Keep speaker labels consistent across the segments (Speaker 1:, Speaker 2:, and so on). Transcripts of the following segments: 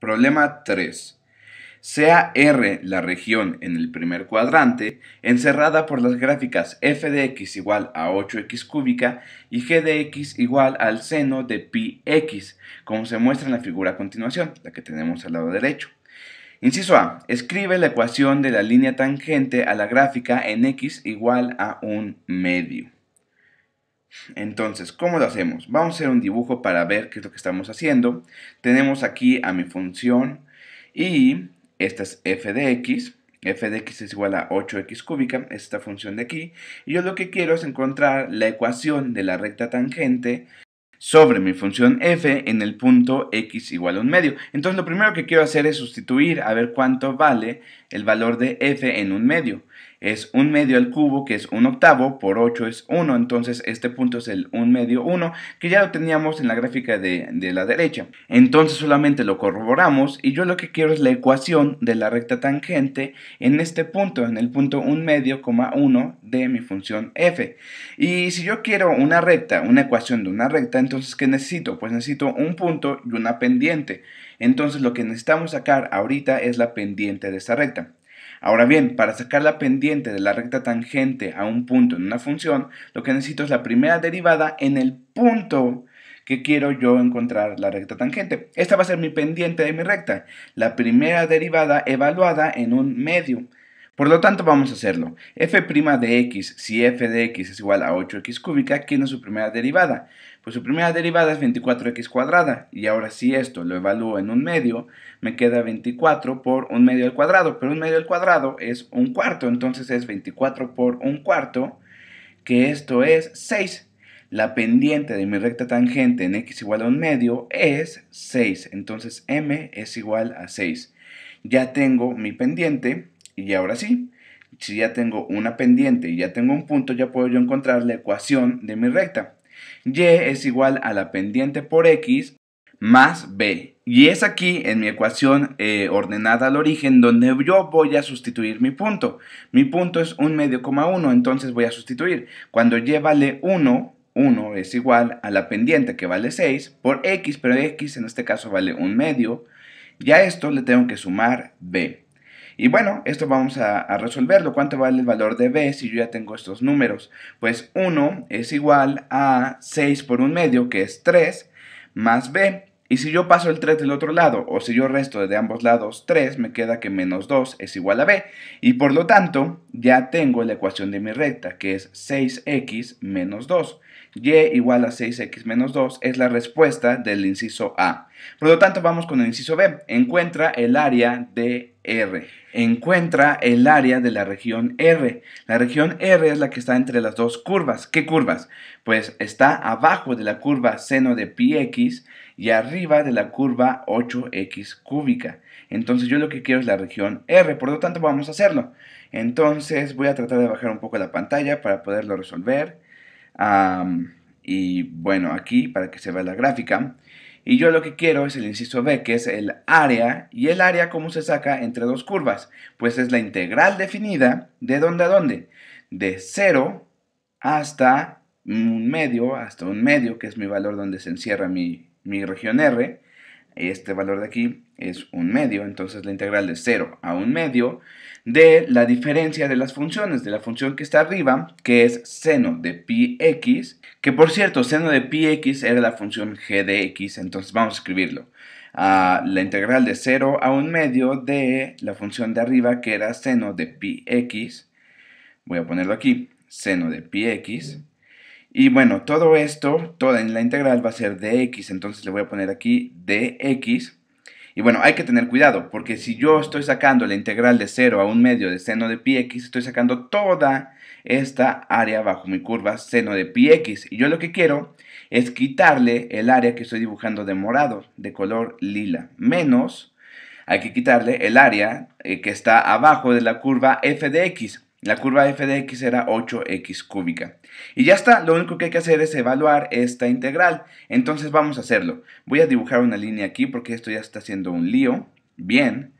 Speaker 1: Problema 3. Sea R la región en el primer cuadrante, encerrada por las gráficas f de x igual a 8x cúbica y g de x igual al seno de pi x, como se muestra en la figura a continuación, la que tenemos al lado derecho. Inciso A. Escribe la ecuación de la línea tangente a la gráfica en x igual a un medio. Entonces, ¿cómo lo hacemos? Vamos a hacer un dibujo para ver qué es lo que estamos haciendo. Tenemos aquí a mi función y esta es f de x. f de x es igual a 8x cúbica, esta función de aquí. Y yo lo que quiero es encontrar la ecuación de la recta tangente sobre mi función f en el punto x igual a un medio. Entonces lo primero que quiero hacer es sustituir a ver cuánto vale el valor de f en un medio es un medio al cubo, que es un octavo, por 8 es 1, entonces este punto es el 1 medio 1, que ya lo teníamos en la gráfica de, de, la derecha. Entonces solamente lo corroboramos y yo lo que quiero es la ecuación de la recta tangente en este punto, en el punto 1 medio, 1 de mi función f. Y si yo quiero una recta, una ecuación de una recta, entonces ¿qué necesito? Pues necesito un punto y una pendiente. Entonces lo que necesitamos sacar ahorita es la pendiente de esta recta. Ahora bien, para sacar la pendiente de la recta tangente a un punto en una función, lo que necesito es la primera derivada en el punto que quiero yo encontrar la recta tangente. Esta va a ser mi pendiente de mi recta, la primera derivada evaluada en un medio. Por lo tanto, vamos a hacerlo. f' de x, si f de x es igual a 8x cúbica, ¿quién es su primera derivada? Pues su primera derivada es 24x cuadrada, y ahora si esto lo evalúo en un medio, me queda 24 por un medio al cuadrado, pero un medio al cuadrado es un cuarto, entonces es 24 por un cuarto, que esto es 6. La pendiente de mi recta tangente en x igual a un medio es 6, entonces m es igual a 6. Ya tengo mi pendiente, y ahora sí, si ya tengo una pendiente y ya tengo un punto, ya puedo yo encontrar la ecuación de mi recta. Y es igual a la pendiente por X más B. Y es aquí en mi ecuación eh, ordenada al origen donde yo voy a sustituir mi punto. Mi punto es un medio coma 1, entonces voy a sustituir. Cuando Y vale 1, 1 es igual a la pendiente que vale 6 por X, pero X en este caso vale un medio. Y a esto le tengo que sumar B. Y bueno, esto vamos a, resolverlo. ¿Cuánto vale el valor de b si yo ya tengo estos números? Pues 1 es igual a 6 por 1 medio, que es 3, más b. Y si yo paso el 3 del otro lado, o si yo resto de ambos lados 3, me queda que menos 2 es igual a b. Y por lo tanto, ya tengo la ecuación de mi recta, que es 6x menos 2 y igual a 6x menos 2 es la respuesta del inciso A. Por lo tanto, vamos con el inciso B. Encuentra el área de R. Encuentra el área de la región R. La región R es la que está entre las dos curvas. ¿Qué curvas? Pues está abajo de la curva seno de pi x y arriba de la curva 8x cúbica. Entonces yo lo que quiero es la región R, por lo tanto vamos a hacerlo. Entonces voy a tratar de bajar un poco la pantalla para poderlo resolver. y bueno, aquí para que se vea la gráfica. Y yo lo que quiero es el inciso B, que es el área. ¿Y el área cómo se saca entre dos curvas? Pues es la integral definida de dónde a dónde. De 0 hasta un medio, hasta un medio, que es mi valor donde se encierra mi, mi región R este valor de aquí es un medio, entonces la integral de 0 a un medio de la diferencia de las funciones, de la función que está arriba, que es seno de pi x, que por cierto, seno de pi x era la función g de x, entonces vamos a escribirlo. la integral de 0 a un medio de la función de arriba que era seno de pi x, voy a ponerlo aquí, seno de pi x, y bueno, todo esto, toda en la integral va a ser dx, entonces le voy a poner aquí dx. Y bueno, hay que tener cuidado, porque si yo estoy sacando la integral de 0 a 1 medio de seno de pi x, estoy sacando toda esta área bajo mi curva seno de pi x. Y yo lo que quiero es quitarle el área que estoy dibujando de morado, de color lila, menos hay que quitarle el área eh, que está abajo de la curva f de x. La curva f de x era 8x cúbica. Y ya está, lo único que hay que hacer es evaluar esta integral. Entonces vamos a hacerlo. Voy a dibujar una línea aquí porque esto ya está haciendo un lío. Bien.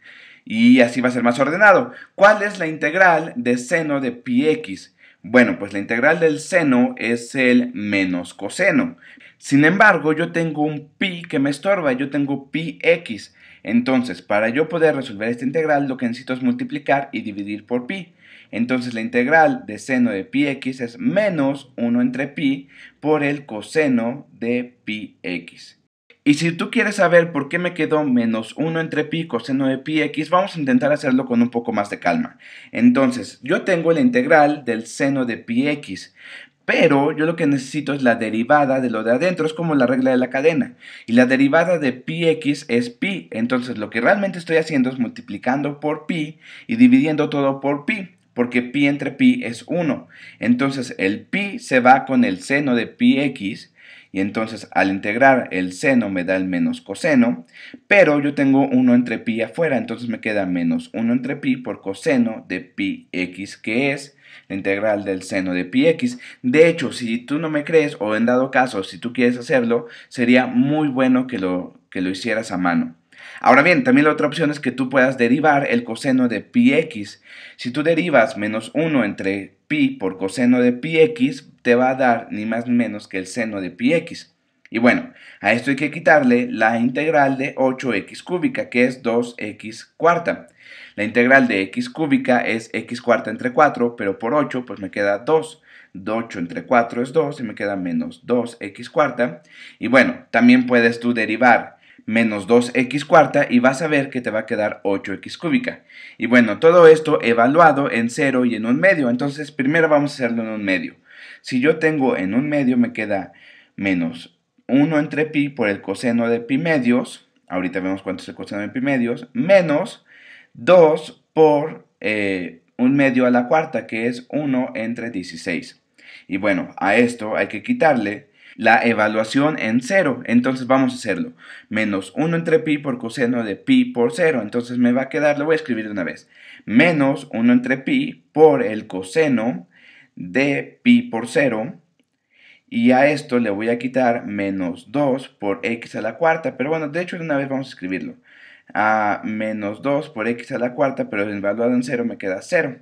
Speaker 1: Y así va a ser más ordenado. ¿Cuál es la integral de seno de pi x? Bueno, pues la integral del seno es el menos coseno. Sin embargo, yo tengo un pi que me estorba, yo tengo pi x. Entonces, para yo poder resolver esta integral, lo que necesito es multiplicar y dividir por pi. Entonces la integral de seno de pi x es menos 1 entre pi por el coseno de pi x. Y si tú quieres saber por qué me quedó menos 1 entre pi coseno de pi x, vamos a intentar hacerlo con un poco más de calma. Entonces, yo tengo la integral del seno de pi x, pero yo lo que necesito es la derivada de lo de adentro, es como la regla de la cadena. Y la derivada de pi x es pi, entonces lo que realmente estoy haciendo es multiplicando por pi y dividiendo todo por pi porque pi entre pi es 1. Entonces el pi se va con el seno de pi x y entonces al integrar el seno me da el menos coseno, pero yo tengo 1 entre pi afuera, entonces me queda menos 1 entre pi por coseno de pi x que es la integral del seno de pi x. De hecho, si tú no me crees o en dado caso si tú quieres hacerlo, sería muy bueno que lo, que lo hicieras a mano. Ahora bien, también la otra opción es que tú puedas derivar el coseno de pi x, Si tú derivas menos 1 entre pi por coseno de pi x, te va a dar ni más ni menos que el seno de pi x. Y bueno, a esto hay que quitarle la integral de 8x cúbica, que es 2x cuarta. La integral de x cúbica es x cuarta entre 4, pero por 8 pues me queda 2. 8 entre 4 es 2 y me queda menos 2x cuarta. Y bueno, también puedes tú derivar menos 2x cuarta y vas a ver que te va a quedar 8x cúbica. Y bueno, todo esto evaluado en 0 y en un medio. Entonces, primero vamos a hacerlo en un medio. Si yo tengo en un medio, me queda menos 1 entre pi por el coseno de pi medios. Ahorita vemos cuánto es el coseno de pi medios. Menos 2 por eh, un medio a la cuarta, que es 1 entre 16. Y bueno, a esto hay que quitarle la evaluación en 0. Entonces vamos a hacerlo. Menos 1 entre pi por coseno de pi por 0. Entonces me va a quedar, lo voy a escribir de una vez. Menos 1 entre pi por el coseno de pi por 0. Y a esto le voy a quitar menos 2 por x a la cuarta. Pero bueno, de hecho de una vez vamos a escribirlo. A ah, menos 2 por x a la cuarta, pero evaluado en 0 me queda 0.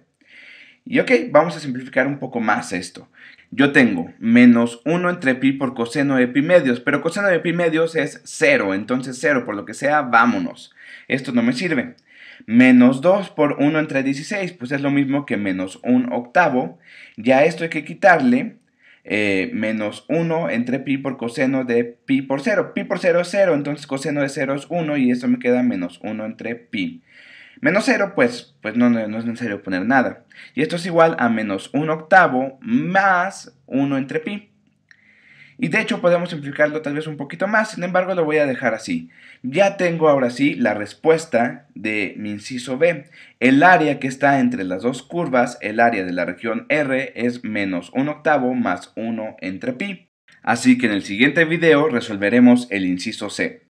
Speaker 1: Y ok, vamos a simplificar un poco más esto. Yo tengo menos 1 entre pi por coseno de pi medios, pero coseno de pi medios es 0, entonces 0 por lo que sea, vámonos. Esto no me sirve. Menos 2 por 1 entre 16, pues es lo mismo que menos 1 octavo. Ya esto hay que quitarle eh, menos 1 entre pi por coseno de pi por 0. Pi por 0 es 0, entonces coseno de 0 es 1 y esto me queda menos 1 entre pi. Menos 0, pues, pues no, no, no, es necesario poner nada. Y esto es igual a menos 1 octavo más 1 entre pi. Y de hecho podemos simplificarlo tal vez un poquito más, sin embargo lo voy a dejar así. Ya tengo ahora sí la respuesta de mi inciso B. El área que está entre las dos curvas, el área de la región R, es menos 1 octavo más 1 entre pi. Así que en el siguiente video resolveremos el inciso C.